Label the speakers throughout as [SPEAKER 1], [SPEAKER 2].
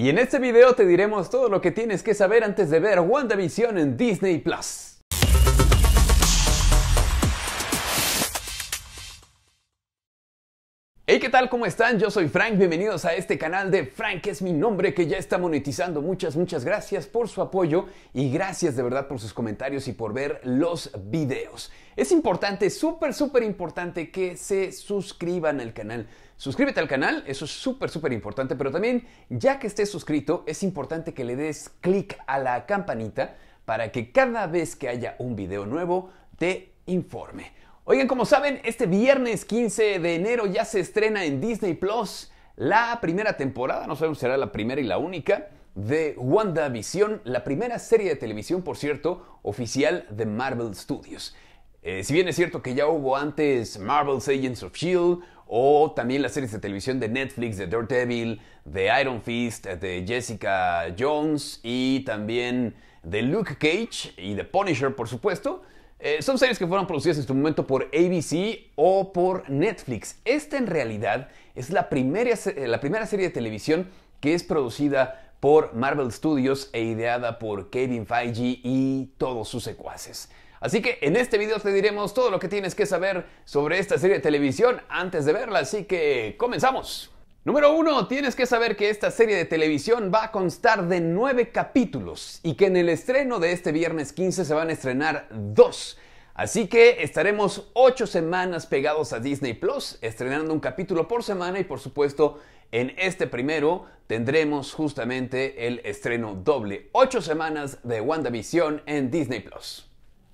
[SPEAKER 1] Y en este video te diremos todo lo que tienes que saber antes de ver WandaVision en Disney Plus. Hey, ¿qué tal? ¿Cómo están? Yo soy Frank, bienvenidos a este canal de Frank es mi nombre que ya está monetizando. Muchas, muchas gracias por su apoyo y gracias de verdad por sus comentarios y por ver los videos. Es importante, súper, súper importante que se suscriban al canal. Suscríbete al canal, eso es súper, súper importante, pero también ya que estés suscrito, es importante que le des clic a la campanita para que cada vez que haya un video nuevo te informe. Oigan, como saben, este viernes 15 de enero ya se estrena en Disney Plus la primera temporada, no sabemos si será la primera y la única, de WandaVision, la primera serie de televisión, por cierto, oficial de Marvel Studios. Eh, si bien es cierto que ya hubo antes Marvel's Agents of Shield, o también las series de televisión de Netflix, de Daredevil, de Iron Fist, de Jessica Jones y también de Luke Cage y The Punisher, por supuesto. Eh, son series que fueron producidas en su momento por ABC o por Netflix. Esta en realidad es la primera, eh, la primera serie de televisión que es producida por Marvel Studios e ideada por Kevin Feige y todos sus secuaces. Así que en este video te diremos todo lo que tienes que saber sobre esta serie de televisión antes de verla, así que comenzamos. Número uno, tienes que saber que esta serie de televisión va a constar de nueve capítulos y que en el estreno de este viernes 15 se van a estrenar dos. Así que estaremos ocho semanas pegados a Disney Plus, estrenando un capítulo por semana y por supuesto en este primero tendremos justamente el estreno doble, ocho semanas de WandaVision en Disney Plus.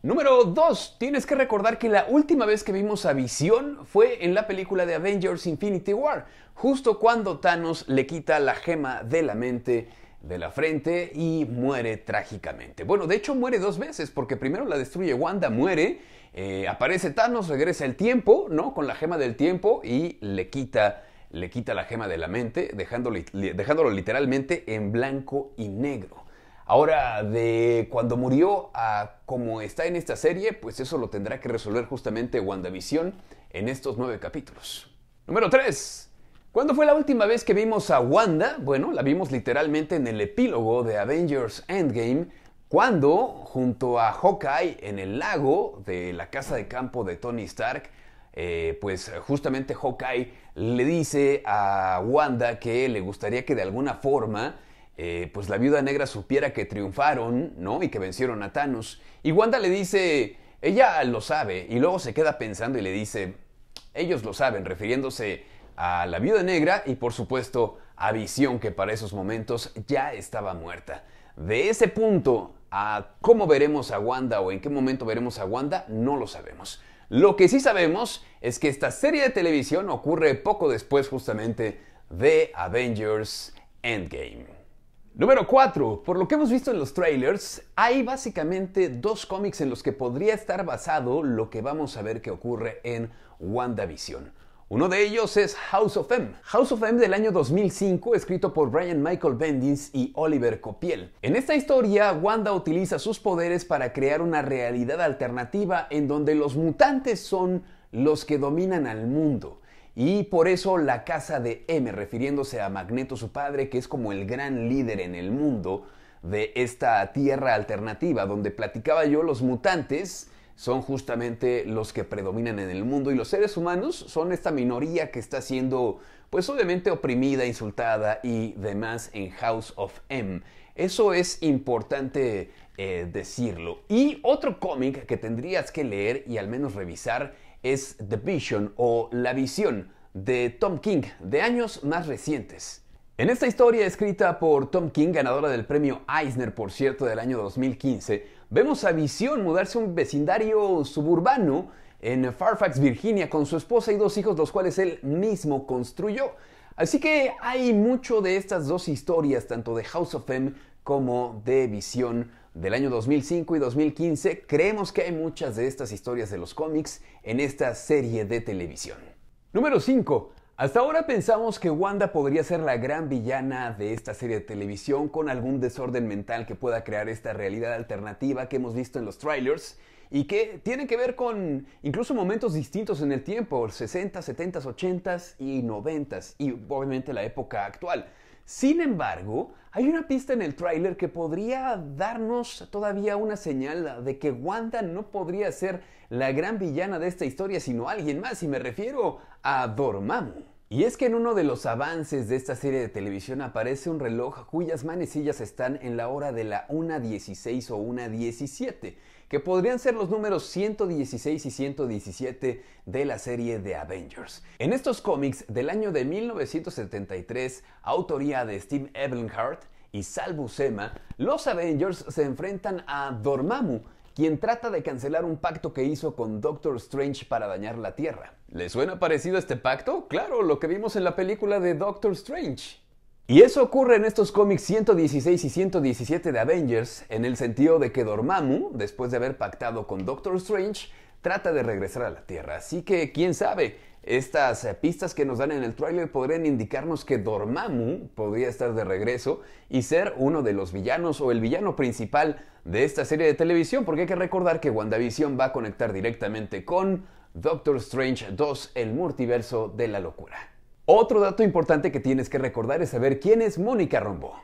[SPEAKER 1] Número 2. Tienes que recordar que la última vez que vimos a Visión fue en la película de Avengers Infinity War, justo cuando Thanos le quita la gema de la mente de la frente y muere trágicamente. Bueno, de hecho muere dos veces, porque primero la destruye Wanda, muere, eh, aparece Thanos, regresa el tiempo, ¿no? Con la gema del tiempo y le quita, le quita la gema de la mente, dejándolo literalmente en blanco y negro. Ahora, de cuando murió a cómo está en esta serie, pues eso lo tendrá que resolver justamente WandaVision en estos nueve capítulos. Número 3. ¿Cuándo fue la última vez que vimos a Wanda? Bueno, la vimos literalmente en el epílogo de Avengers Endgame, cuando, junto a Hawkeye en el lago de la casa de campo de Tony Stark, eh, pues justamente Hawkeye le dice a Wanda que le gustaría que de alguna forma eh, pues la viuda negra supiera que triunfaron, ¿no? Y que vencieron a Thanos. Y Wanda le dice, ella lo sabe, y luego se queda pensando y le dice, ellos lo saben, refiriéndose a la viuda negra y por supuesto a Visión, que para esos momentos ya estaba muerta. De ese punto a cómo veremos a Wanda o en qué momento veremos a Wanda, no lo sabemos. Lo que sí sabemos es que esta serie de televisión ocurre poco después justamente de Avengers Endgame. Número 4. Por lo que hemos visto en los trailers, hay básicamente dos cómics en los que podría estar basado lo que vamos a ver que ocurre en WandaVision. Uno de ellos es House of M. House of M del año 2005, escrito por Brian Michael Bendis y Oliver Copiel. En esta historia, Wanda utiliza sus poderes para crear una realidad alternativa en donde los mutantes son los que dominan al mundo. Y por eso la casa de M, refiriéndose a Magneto su padre, que es como el gran líder en el mundo de esta tierra alternativa, donde platicaba yo, los mutantes son justamente los que predominan en el mundo y los seres humanos son esta minoría que está siendo, pues obviamente oprimida, insultada y demás en House of M. Eso es importante eh, decirlo. Y otro cómic que tendrías que leer y al menos revisar es The Vision o La Visión de Tom King de años más recientes. En esta historia escrita por Tom King, ganadora del premio Eisner, por cierto, del año 2015, vemos a Visión mudarse a un vecindario suburbano en Fairfax, Virginia, con su esposa y dos hijos, los cuales él mismo construyó. Así que hay mucho de estas dos historias, tanto de House of M como de Visión del año 2005 y 2015, creemos que hay muchas de estas historias de los cómics en esta serie de televisión. Número 5. Hasta ahora pensamos que Wanda podría ser la gran villana de esta serie de televisión con algún desorden mental que pueda crear esta realidad alternativa que hemos visto en los trailers y que tiene que ver con incluso momentos distintos en el tiempo, 60, 70, 80 y 90 y obviamente la época actual. Sin embargo, hay una pista en el tráiler que podría darnos todavía una señal de que Wanda no podría ser la gran villana de esta historia, sino alguien más, y me refiero a Dormammu. Y es que en uno de los avances de esta serie de televisión aparece un reloj cuyas manecillas están en la hora de la 1.16 o 1.17 que podrían ser los números 116 y 117 de la serie de Avengers. En estos cómics del año de 1973, autoría de Steve Ebenhardt y Sal Buscema, los Avengers se enfrentan a Dormammu, quien trata de cancelar un pacto que hizo con Doctor Strange para dañar la Tierra. ¿Le suena parecido a este pacto? Claro, lo que vimos en la película de Doctor Strange. Y eso ocurre en estos cómics 116 y 117 de Avengers, en el sentido de que Dormammu, después de haber pactado con Doctor Strange, trata de regresar a la Tierra. Así que, quién sabe, estas eh, pistas que nos dan en el tráiler podrían indicarnos que Dormammu podría estar de regreso y ser uno de los villanos o el villano principal de esta serie de televisión, porque hay que recordar que WandaVision va a conectar directamente con Doctor Strange 2, el multiverso de la locura. Otro dato importante que tienes que recordar es saber quién es Mónica Rombó.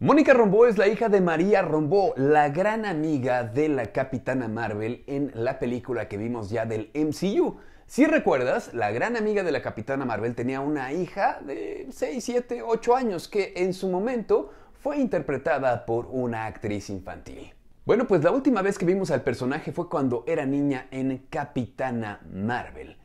[SPEAKER 1] Mónica Rombó es la hija de María Rombó, la gran amiga de la Capitana Marvel en la película que vimos ya del MCU. Si recuerdas, la gran amiga de la Capitana Marvel tenía una hija de 6, 7, 8 años que en su momento fue interpretada por una actriz infantil. Bueno, pues la última vez que vimos al personaje fue cuando era niña en Capitana Marvel.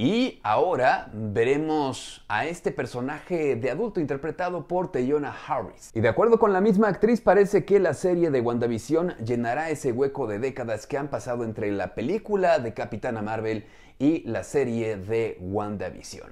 [SPEAKER 1] Y ahora veremos a este personaje de adulto interpretado por Teyona Harris. Y de acuerdo con la misma actriz, parece que la serie de WandaVision llenará ese hueco de décadas que han pasado entre la película de Capitana Marvel y la serie de WandaVision.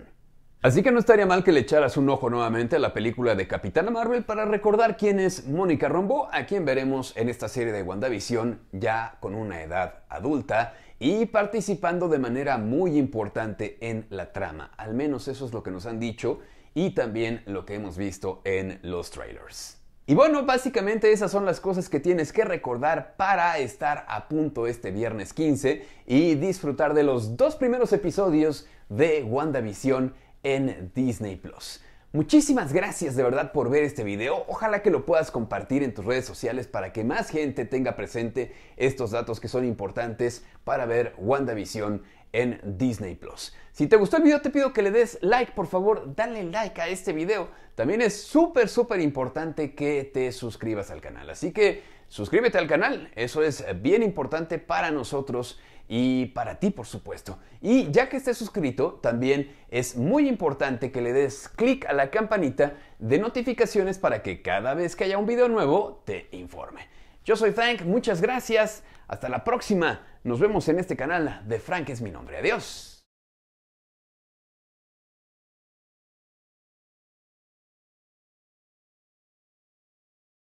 [SPEAKER 1] Así que no estaría mal que le echaras un ojo nuevamente a la película de Capitana Marvel para recordar quién es Mónica Rombo, a quien veremos en esta serie de WandaVision ya con una edad adulta y participando de manera muy importante en la trama. Al menos eso es lo que nos han dicho y también lo que hemos visto en los trailers. Y bueno, básicamente esas son las cosas que tienes que recordar para estar a punto este viernes 15 y disfrutar de los dos primeros episodios de WandaVision en Disney Plus. Muchísimas gracias de verdad por ver este video. Ojalá que lo puedas compartir en tus redes sociales para que más gente tenga presente estos datos que son importantes para ver WandaVision en Disney Plus. Si te gustó el video, te pido que le des like, por favor, dale like a este video. También es súper, súper importante que te suscribas al canal. Así que suscríbete al canal, eso es bien importante para nosotros y para ti, por supuesto. Y ya que estés suscrito, también es muy importante que le des clic a la campanita de notificaciones para que cada vez que haya un video nuevo te informe. Yo soy Frank, muchas gracias, hasta la próxima. Nos vemos en este canal de Frank es mi nombre. Adiós.